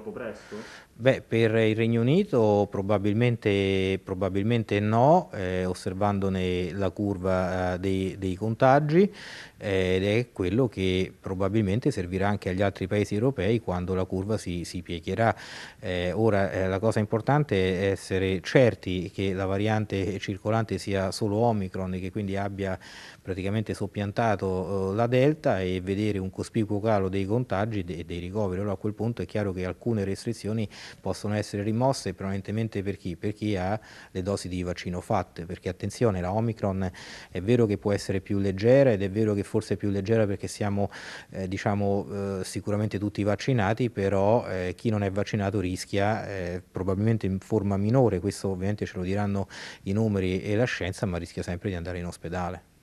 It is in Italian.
troppo presto? Beh, per il Regno Unito probabilmente, probabilmente no, eh, osservandone la curva eh, dei, dei, contagi eh, ed è quello che probabilmente servirà anche agli altri paesi europei quando la curva si, si piegherà. Eh, ora la cosa importante è essere certi che la variante circolante sia solo Omicron e che quindi abbia praticamente soppiantato la Delta e vedere un cospicuo calo dei contagi e dei, dei ricoveri. Allora a quel punto è chiaro che alcuni alcune restrizioni possono essere rimosse prevalentemente per chi? Per chi ha le dosi di vaccino fatte, perché attenzione, la Omicron è vero che può essere più leggera ed è vero che forse è più leggera perché siamo eh, diciamo, eh, sicuramente tutti vaccinati, però eh, chi non è vaccinato rischia eh, probabilmente in forma minore, questo ovviamente ce lo diranno i numeri e la scienza, ma rischia sempre di andare in ospedale.